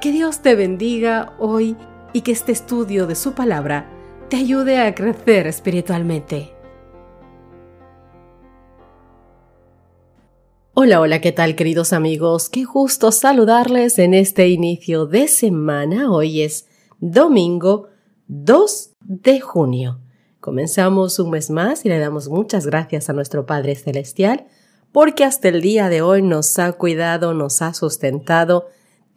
Que Dios te bendiga hoy y que este estudio de su palabra te ayude a crecer espiritualmente. Hola, hola, ¿qué tal queridos amigos? Qué gusto saludarles en este inicio de semana. Hoy es domingo 2 de junio. Comenzamos un mes más y le damos muchas gracias a nuestro Padre Celestial porque hasta el día de hoy nos ha cuidado, nos ha sustentado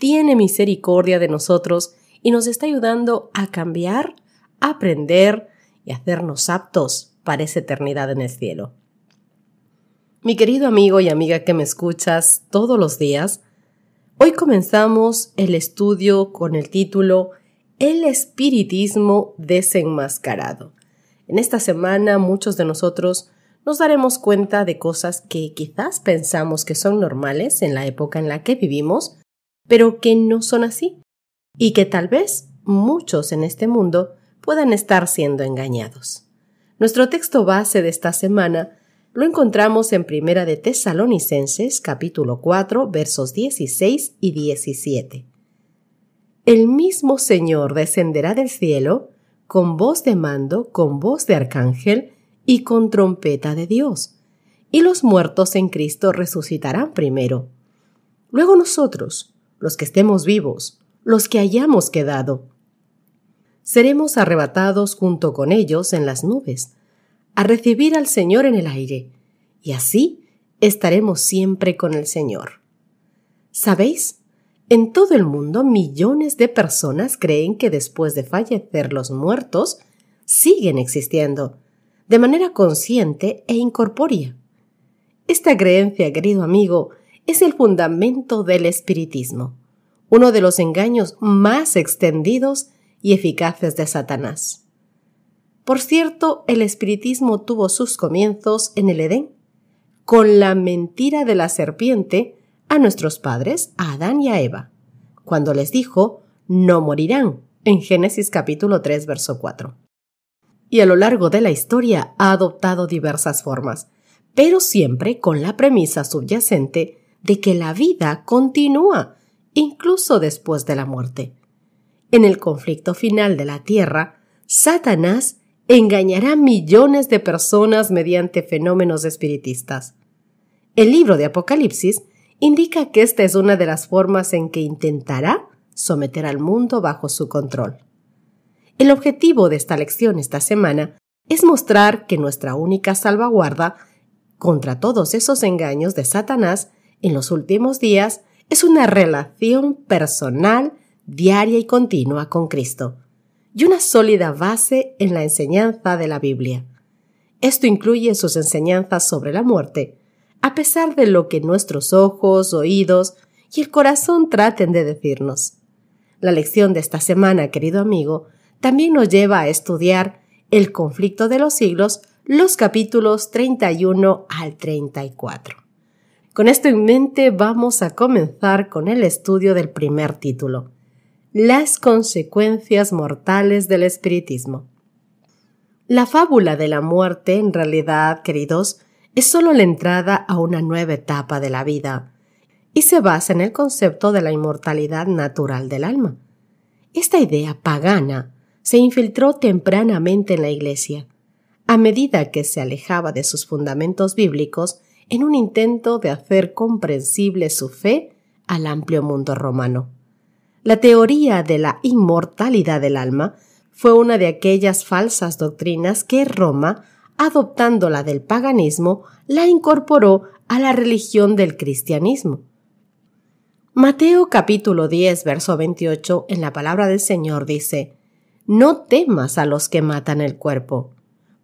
tiene misericordia de nosotros y nos está ayudando a cambiar, aprender y hacernos aptos para esa eternidad en el cielo. Mi querido amigo y amiga que me escuchas todos los días, hoy comenzamos el estudio con el título El espiritismo desenmascarado. En esta semana muchos de nosotros nos daremos cuenta de cosas que quizás pensamos que son normales en la época en la que vivimos, pero que no son así y que tal vez muchos en este mundo puedan estar siendo engañados. Nuestro texto base de esta semana lo encontramos en Primera de Tesalonicenses capítulo 4 versos 16 y 17. El mismo Señor descenderá del cielo con voz de mando, con voz de arcángel y con trompeta de Dios, y los muertos en Cristo resucitarán primero. Luego nosotros, los que estemos vivos, los que hayamos quedado. Seremos arrebatados junto con ellos en las nubes, a recibir al Señor en el aire, y así estaremos siempre con el Señor. ¿Sabéis? En todo el mundo millones de personas creen que después de fallecer los muertos siguen existiendo, de manera consciente e incorpórea. Esta creencia, querido amigo, es el fundamento del espiritismo, uno de los engaños más extendidos y eficaces de Satanás. Por cierto, el espiritismo tuvo sus comienzos en el Edén, con la mentira de la serpiente a nuestros padres, a Adán y a Eva, cuando les dijo, no morirán, en Génesis capítulo 3, verso 4. Y a lo largo de la historia ha adoptado diversas formas, pero siempre con la premisa subyacente de que la vida continúa incluso después de la muerte. En el conflicto final de la Tierra, Satanás engañará millones de personas mediante fenómenos espiritistas. El libro de Apocalipsis indica que esta es una de las formas en que intentará someter al mundo bajo su control. El objetivo de esta lección esta semana es mostrar que nuestra única salvaguarda contra todos esos engaños de Satanás en los últimos días es una relación personal, diaria y continua con Cristo, y una sólida base en la enseñanza de la Biblia. Esto incluye sus enseñanzas sobre la muerte, a pesar de lo que nuestros ojos, oídos y el corazón traten de decirnos. La lección de esta semana, querido amigo, también nos lleva a estudiar El conflicto de los siglos, los capítulos 31 al 34. Con esto en mente vamos a comenzar con el estudio del primer título, Las consecuencias mortales del espiritismo. La fábula de la muerte, en realidad, queridos, es solo la entrada a una nueva etapa de la vida, y se basa en el concepto de la inmortalidad natural del alma. Esta idea pagana se infiltró tempranamente en la Iglesia. A medida que se alejaba de sus fundamentos bíblicos, en un intento de hacer comprensible su fe al amplio mundo romano. La teoría de la inmortalidad del alma fue una de aquellas falsas doctrinas que Roma, adoptándola del paganismo, la incorporó a la religión del cristianismo. Mateo capítulo 10, verso 28, en la palabra del Señor dice, No temas a los que matan el cuerpo,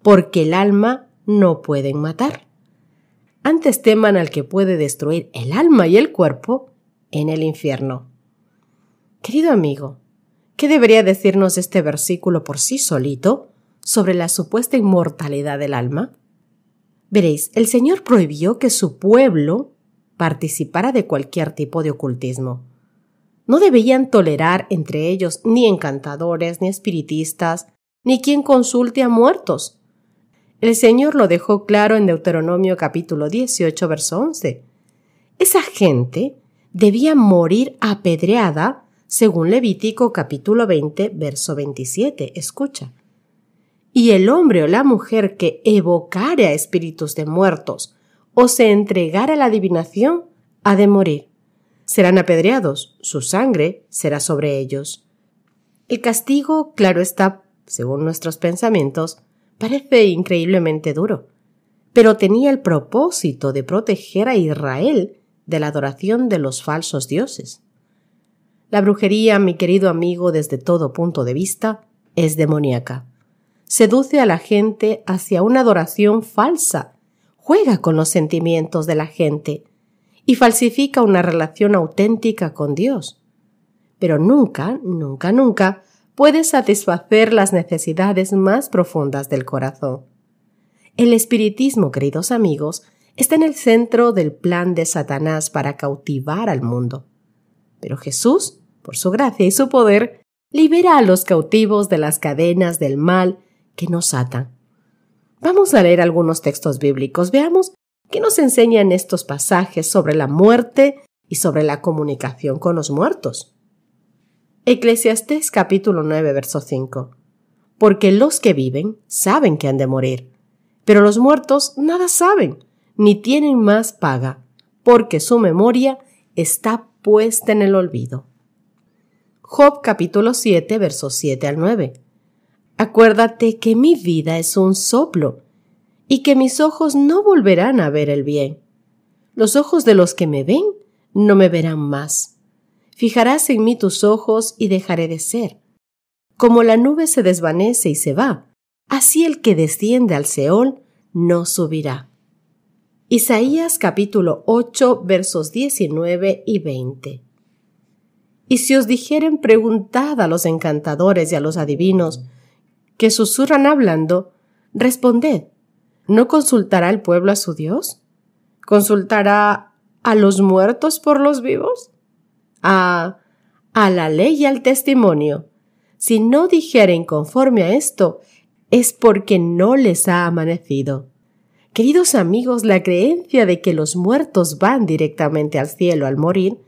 porque el alma no pueden matar antes teman al que puede destruir el alma y el cuerpo en el infierno. Querido amigo, ¿qué debería decirnos este versículo por sí solito sobre la supuesta inmortalidad del alma? Veréis, el Señor prohibió que su pueblo participara de cualquier tipo de ocultismo. No debían tolerar entre ellos ni encantadores, ni espiritistas, ni quien consulte a muertos, el Señor lo dejó claro en Deuteronomio capítulo 18, verso 11. Esa gente debía morir apedreada según Levítico capítulo 20, verso 27. Escucha. Y el hombre o la mujer que evocare a espíritus de muertos o se entregara a la adivinación ha de morir. Serán apedreados, su sangre será sobre ellos. El castigo, claro está, según nuestros pensamientos, parece increíblemente duro, pero tenía el propósito de proteger a Israel de la adoración de los falsos dioses. La brujería, mi querido amigo, desde todo punto de vista, es demoníaca. Seduce a la gente hacia una adoración falsa, juega con los sentimientos de la gente y falsifica una relación auténtica con Dios. Pero nunca, nunca, nunca puede satisfacer las necesidades más profundas del corazón. El espiritismo, queridos amigos, está en el centro del plan de Satanás para cautivar al mundo. Pero Jesús, por su gracia y su poder, libera a los cautivos de las cadenas del mal que nos atan. Vamos a leer algunos textos bíblicos. Veamos qué nos enseñan estos pasajes sobre la muerte y sobre la comunicación con los muertos. Eclesiastés capítulo 9, verso 5. Porque los que viven saben que han de morir, pero los muertos nada saben, ni tienen más paga, porque su memoria está puesta en el olvido. Job capítulo 7, verso 7 al 9. Acuérdate que mi vida es un soplo, y que mis ojos no volverán a ver el bien. Los ojos de los que me ven no me verán más fijarás en mí tus ojos y dejaré de ser. Como la nube se desvanece y se va, así el que desciende al Seol no subirá. Isaías capítulo 8 versos 19 y 20. Y si os dijeren preguntad a los encantadores y a los adivinos que susurran hablando, responded, ¿no consultará el pueblo a su Dios? ¿Consultará a los muertos por los vivos? a, a la ley y al testimonio. Si no dijeren conforme a esto, es porque no les ha amanecido. Queridos amigos, la creencia de que los muertos van directamente al cielo al morir,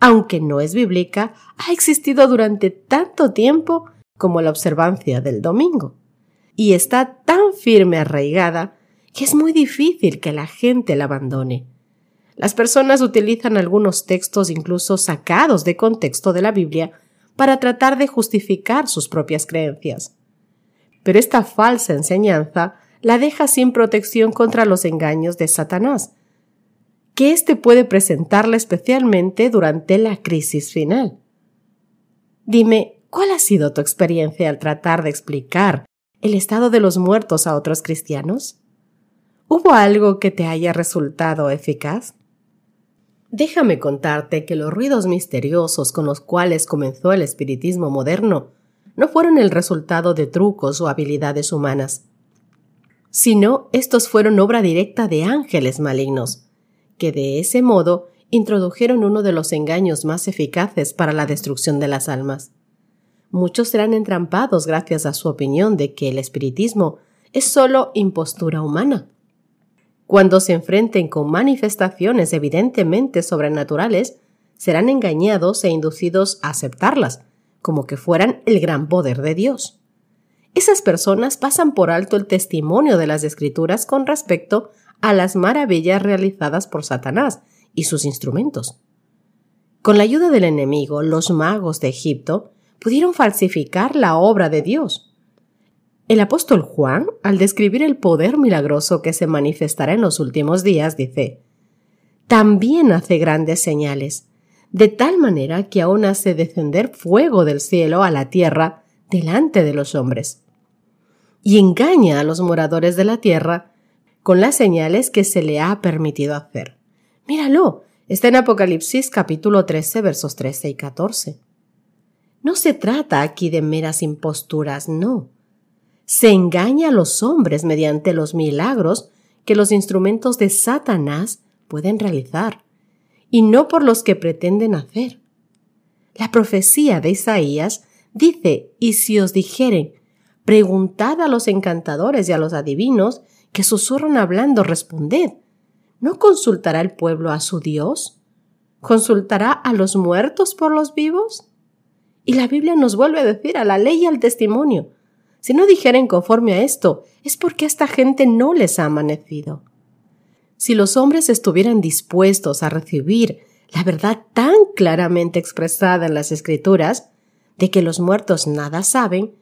aunque no es bíblica, ha existido durante tanto tiempo como la observancia del domingo, y está tan firme arraigada que es muy difícil que la gente la abandone. Las personas utilizan algunos textos incluso sacados de contexto de la Biblia para tratar de justificar sus propias creencias. Pero esta falsa enseñanza la deja sin protección contra los engaños de Satanás, que éste puede presentarle especialmente durante la crisis final. Dime, ¿cuál ha sido tu experiencia al tratar de explicar el estado de los muertos a otros cristianos? ¿Hubo algo que te haya resultado eficaz? Déjame contarte que los ruidos misteriosos con los cuales comenzó el espiritismo moderno no fueron el resultado de trucos o habilidades humanas, sino estos fueron obra directa de ángeles malignos, que de ese modo introdujeron uno de los engaños más eficaces para la destrucción de las almas. Muchos serán entrampados gracias a su opinión de que el espiritismo es solo impostura humana. Cuando se enfrenten con manifestaciones evidentemente sobrenaturales, serán engañados e inducidos a aceptarlas, como que fueran el gran poder de Dios. Esas personas pasan por alto el testimonio de las escrituras con respecto a las maravillas realizadas por Satanás y sus instrumentos. Con la ayuda del enemigo, los magos de Egipto pudieron falsificar la obra de Dios. El apóstol Juan, al describir el poder milagroso que se manifestará en los últimos días, dice, también hace grandes señales, de tal manera que aún hace descender fuego del cielo a la tierra delante de los hombres, y engaña a los moradores de la tierra con las señales que se le ha permitido hacer. Míralo, está en Apocalipsis capítulo 13 versos 13 y 14. No se trata aquí de meras imposturas, no se engaña a los hombres mediante los milagros que los instrumentos de Satanás pueden realizar, y no por los que pretenden hacer. La profecía de Isaías dice, y si os dijeren, preguntad a los encantadores y a los adivinos que susurran hablando, responded, ¿no consultará el pueblo a su Dios? ¿Consultará a los muertos por los vivos? Y la Biblia nos vuelve a decir a la ley y al testimonio, si no dijeren conforme a esto, es porque a esta gente no les ha amanecido. Si los hombres estuvieran dispuestos a recibir la verdad tan claramente expresada en las Escrituras, de que los muertos nada saben,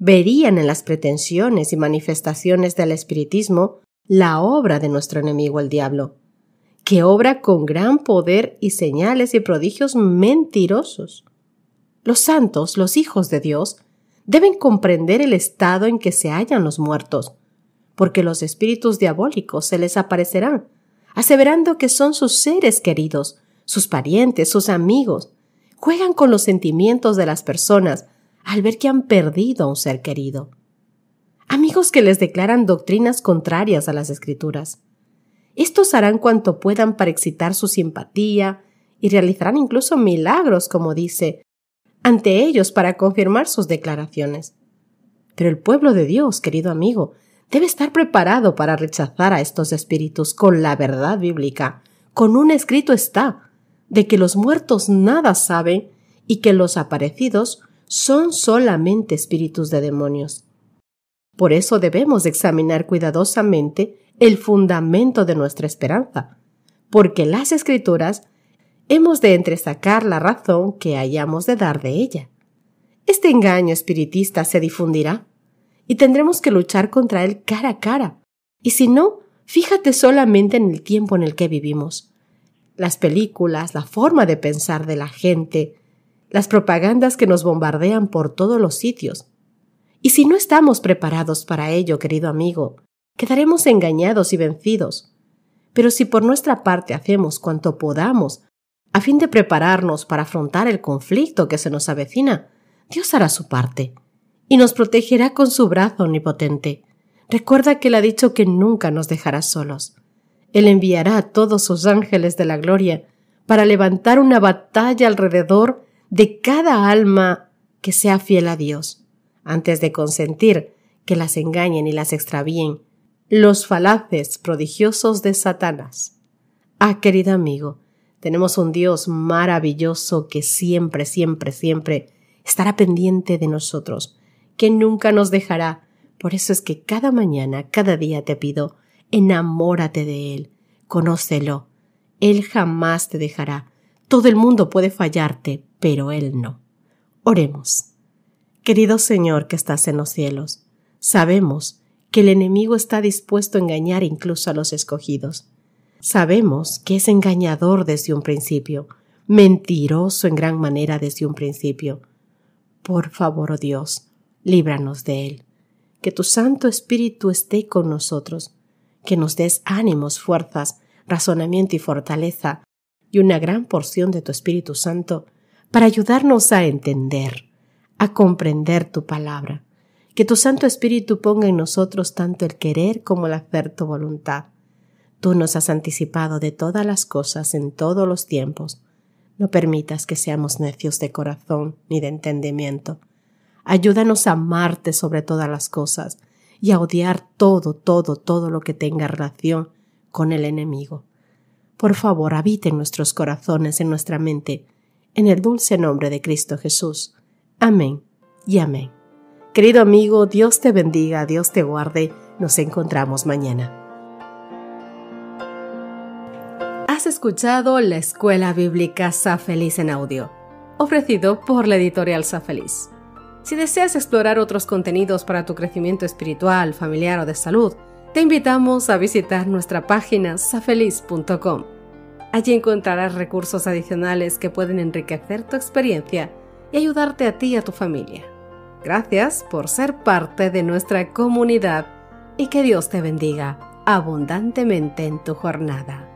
verían en las pretensiones y manifestaciones del espiritismo la obra de nuestro enemigo el diablo, que obra con gran poder y señales y prodigios mentirosos. Los santos, los hijos de Dios, deben comprender el estado en que se hallan los muertos, porque los espíritus diabólicos se les aparecerán, aseverando que son sus seres queridos, sus parientes, sus amigos. Juegan con los sentimientos de las personas al ver que han perdido a un ser querido. Amigos que les declaran doctrinas contrarias a las escrituras. Estos harán cuanto puedan para excitar su simpatía y realizarán incluso milagros, como dice, ante ellos para confirmar sus declaraciones. Pero el pueblo de Dios, querido amigo, debe estar preparado para rechazar a estos espíritus con la verdad bíblica. Con un escrito está de que los muertos nada saben y que los aparecidos son solamente espíritus de demonios. Por eso debemos examinar cuidadosamente el fundamento de nuestra esperanza, porque las escrituras hemos de entresacar la razón que hayamos de dar de ella. Este engaño espiritista se difundirá y tendremos que luchar contra él cara a cara. Y si no, fíjate solamente en el tiempo en el que vivimos. Las películas, la forma de pensar de la gente, las propagandas que nos bombardean por todos los sitios. Y si no estamos preparados para ello, querido amigo, quedaremos engañados y vencidos. Pero si por nuestra parte hacemos cuanto podamos a fin de prepararnos para afrontar el conflicto que se nos avecina, Dios hará su parte y nos protegerá con su brazo omnipotente. Recuerda que Él ha dicho que nunca nos dejará solos. Él enviará a todos sus ángeles de la gloria para levantar una batalla alrededor de cada alma que sea fiel a Dios, antes de consentir que las engañen y las extravíen los falaces prodigiosos de Satanás. Ah, querido amigo, tenemos un Dios maravilloso que siempre, siempre, siempre estará pendiente de nosotros, que nunca nos dejará. Por eso es que cada mañana, cada día te pido, enamórate de Él, conócelo. Él jamás te dejará. Todo el mundo puede fallarte, pero Él no. Oremos. Querido Señor que estás en los cielos, sabemos que el enemigo está dispuesto a engañar incluso a los escogidos. Sabemos que es engañador desde un principio, mentiroso en gran manera desde un principio. Por favor, oh Dios, líbranos de él. Que tu Santo Espíritu esté con nosotros, que nos des ánimos, fuerzas, razonamiento y fortaleza, y una gran porción de tu Espíritu Santo, para ayudarnos a entender, a comprender tu palabra. Que tu Santo Espíritu ponga en nosotros tanto el querer como el hacer tu voluntad Tú nos has anticipado de todas las cosas en todos los tiempos. No permitas que seamos necios de corazón ni de entendimiento. Ayúdanos a amarte sobre todas las cosas y a odiar todo, todo, todo lo que tenga relación con el enemigo. Por favor, habite en nuestros corazones, en nuestra mente, en el dulce nombre de Cristo Jesús. Amén y amén. Querido amigo, Dios te bendiga, Dios te guarde. Nos encontramos mañana. escuchado La Escuela Bíblica Safeliz en audio, ofrecido por la editorial Safeliz. Si deseas explorar otros contenidos para tu crecimiento espiritual, familiar o de salud, te invitamos a visitar nuestra página safeliz.com. Allí encontrarás recursos adicionales que pueden enriquecer tu experiencia y ayudarte a ti y a tu familia. Gracias por ser parte de nuestra comunidad y que Dios te bendiga abundantemente en tu jornada.